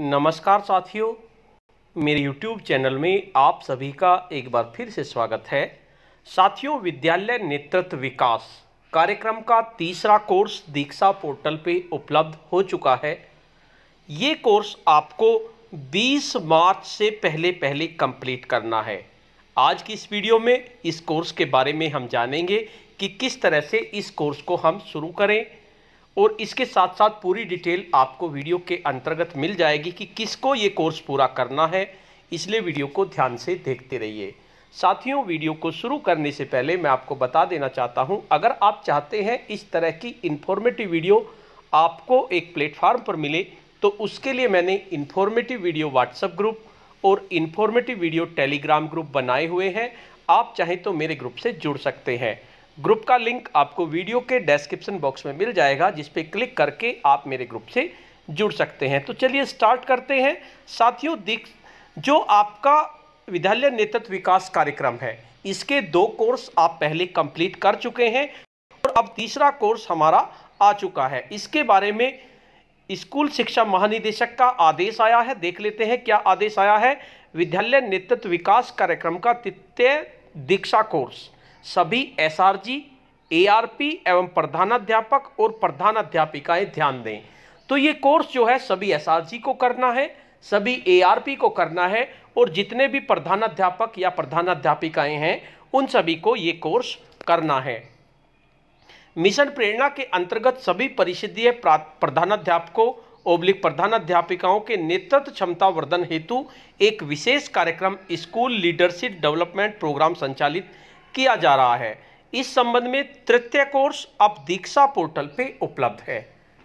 नमस्कार साथियों मेरे YouTube चैनल में आप सभी का एक बार फिर से स्वागत है साथियों विद्यालय नेतृत्व विकास कार्यक्रम का तीसरा कोर्स दीक्षा पोर्टल पे उपलब्ध हो चुका है ये कोर्स आपको 20 मार्च से पहले पहले कंप्लीट करना है आज की इस वीडियो में इस कोर्स के बारे में हम जानेंगे कि किस तरह से इस कोर्स को हम शुरू करें और इसके साथ साथ पूरी डिटेल आपको वीडियो के अंतर्गत मिल जाएगी कि किसको ये कोर्स पूरा करना है इसलिए वीडियो को ध्यान से देखते रहिए साथियों वीडियो को शुरू करने से पहले मैं आपको बता देना चाहता हूं अगर आप चाहते हैं इस तरह की इन्फॉर्मेटिव वीडियो आपको एक प्लेटफार्म पर मिले तो उसके लिए मैंने इन्फॉर्मेटिव वीडियो व्हाट्सएप ग्रुप और इन्फॉर्मेटिव वीडियो टेलीग्राम ग्रुप बनाए हुए हैं आप चाहें तो मेरे ग्रुप से जुड़ सकते हैं ग्रुप का लिंक आपको वीडियो के डिस्क्रिप्शन बॉक्स में मिल जाएगा जिसपे क्लिक करके आप मेरे ग्रुप से जुड़ सकते हैं तो चलिए स्टार्ट करते हैं साथियों दीक्ष जो आपका विद्यालय नेतृत्व विकास कार्यक्रम है इसके दो कोर्स आप पहले कंप्लीट कर चुके हैं और अब तीसरा कोर्स हमारा आ चुका है इसके बारे में स्कूल शिक्षा महानिदेशक का आदेश आया है देख लेते हैं क्या आदेश आया है विद्यालय नेतृत्व विकास कार्यक्रम का तृतीय दीक्षा कोर्स सभी एसआरजी एआरपी एवं प्रधानाध्यापक और प्रधानाध्यापिकाएं ध्यान दें तो ये कोर्स जो है सभी एसआरजी को करना है सभी एआरपी को करना है और जितने भी प्रधानाध्यापक या प्रधानाध्यापिकाएं हैं उन सभी को ये कोर्स करना है मिशन प्रेरणा के अंतर्गत सभी परिषदीय प्रधानाध्यापकों ओब्लिक प्रधानाध्यापिकाओं के नेतृत्व क्षमता वर्धन हेतु एक विशेष कार्यक्रम स्कूल लीडरशिप डेवलपमेंट प्रोग्राम संचालित किया जा रहा है इस संबंध में तृतीय कोर्स अब दीक्षा पोर्टल पे उपलब्ध है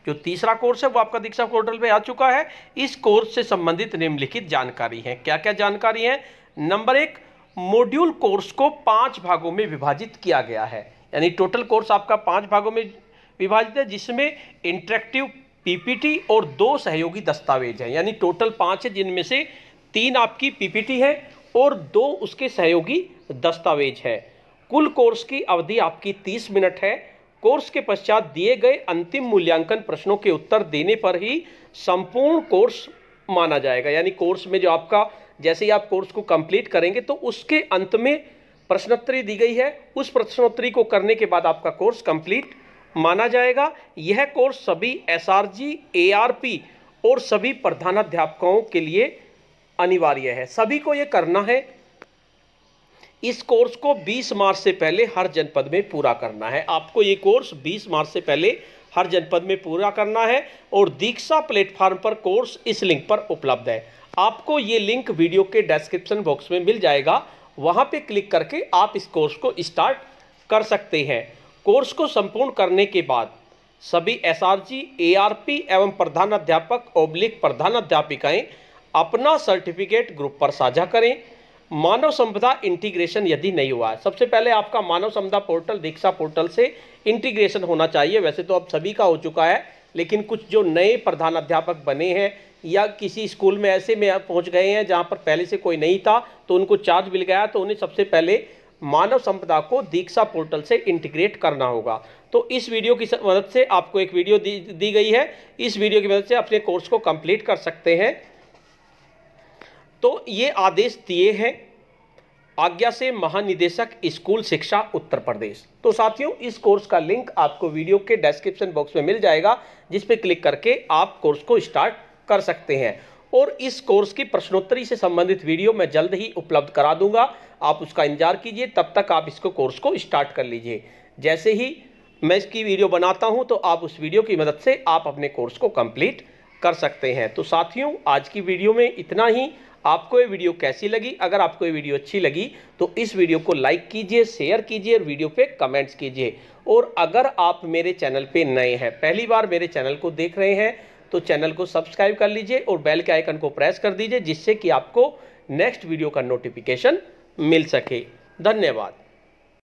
जो तीसरा कोर्स है वो आपका दीक्षा पोर्टल पे आ चुका है इस कोर्स से संबंधित निम्नलिखित जानकारी है क्या क्या जानकारी है नंबर एक मॉड्यूल कोर्स को पांच भागों में विभाजित किया गया है यानी टोटल कोर्स आपका पांच भागों में विभाजित है जिसमें इंटरेक्टिव पीपीटी और दो सहयोगी दस्तावेज हैं यानी टोटल पांच है जिनमें से तीन आपकी पीपीटी है और दो उसके सहयोगी दस्तावेज है कुल कोर्स की अवधि आपकी 30 मिनट है कोर्स के पश्चात दिए गए अंतिम मूल्यांकन प्रश्नों के उत्तर देने पर ही संपूर्ण कोर्स माना जाएगा यानी कोर्स में जो आपका जैसे ही आप कोर्स को कंप्लीट करेंगे तो उसके अंत में प्रश्नोत्तरी दी गई है उस प्रश्नोत्तरी को करने के बाद आपका कोर्स कंप्लीट माना जाएगा यह कोर्स सभी S R G A R P और सभी प्रधानाध्यापकों के लिए अनिवार्य है सभी को यह करना है इस कोर्स को 20 मार्च से पहले हर जनपद में पूरा करना है आपको ये कोर्स 20 मार्च से पहले हर जनपद में पूरा करना है और दीक्षा प्लेटफार्म पर कोर्स इस लिंक पर उपलब्ध है आपको ये लिंक वीडियो के डिस्क्रिप्शन बॉक्स में मिल जाएगा वहाँ पे क्लिक करके आप इस कोर्स को स्टार्ट कर सकते हैं कोर्स को संपूर्ण करने के बाद सभी S R G A R P एवं प्रधानाध्यापक ओब्लिक प्रधानाध्यापिकाएँ अपना सर्टिफिकेट ग्रुप पर साझा करें मानव संपदा इंटीग्रेशन यदि नहीं हुआ है सबसे पहले आपका मानव संपदा पोर्टल दीक्षा पोर्टल से इंटीग्रेशन होना चाहिए वैसे तो अब सभी का हो चुका है लेकिन कुछ जो नए प्रधानाध्यापक बने हैं या किसी स्कूल में ऐसे में पहुंच गए हैं जहां पर पहले से कोई नहीं था तो उनको चार्ज मिल गया तो उन्हें सबसे पहले मानव संपदा को दीक्षा पोर्टल से इंटीग्रेट करना होगा तो इस वीडियो की मदद से आपको एक वीडियो दी, दी गई है इस वीडियो की मदद से अपने कोर्स को कंप्लीट कर सकते हैं तो ये आदेश दिए हैं आज्ञा से महानिदेशक स्कूल शिक्षा उत्तर प्रदेश तो साथियों इस कोर्स का लिंक आपको वीडियो के डिस्क्रिप्शन बॉक्स में मिल जाएगा जिस पे क्लिक करके आप कोर्स को स्टार्ट कर सकते हैं और इस कोर्स की प्रश्नोत्तरी से संबंधित वीडियो मैं जल्द ही उपलब्ध करा दूंगा आप उसका इंतजार कीजिए तब तक आप इसको कोर्स को स्टार्ट कर लीजिए जैसे ही मैं इसकी वीडियो बनाता हूँ तो आप उस वीडियो की मदद से आप अपने कोर्स को कंप्लीट कर सकते हैं तो साथियों आज की वीडियो में इतना ही आपको ये वीडियो कैसी लगी अगर आपको ये वीडियो अच्छी लगी तो इस वीडियो को लाइक कीजिए शेयर कीजिए और वीडियो पे कमेंट्स कीजिए और अगर आप मेरे चैनल पे नए हैं पहली बार मेरे चैनल को देख रहे हैं तो चैनल को सब्सक्राइब कर लीजिए और बेल के आइकन को प्रेस कर दीजिए जिससे कि आपको नेक्स्ट वीडियो का नोटिफिकेशन मिल सके धन्यवाद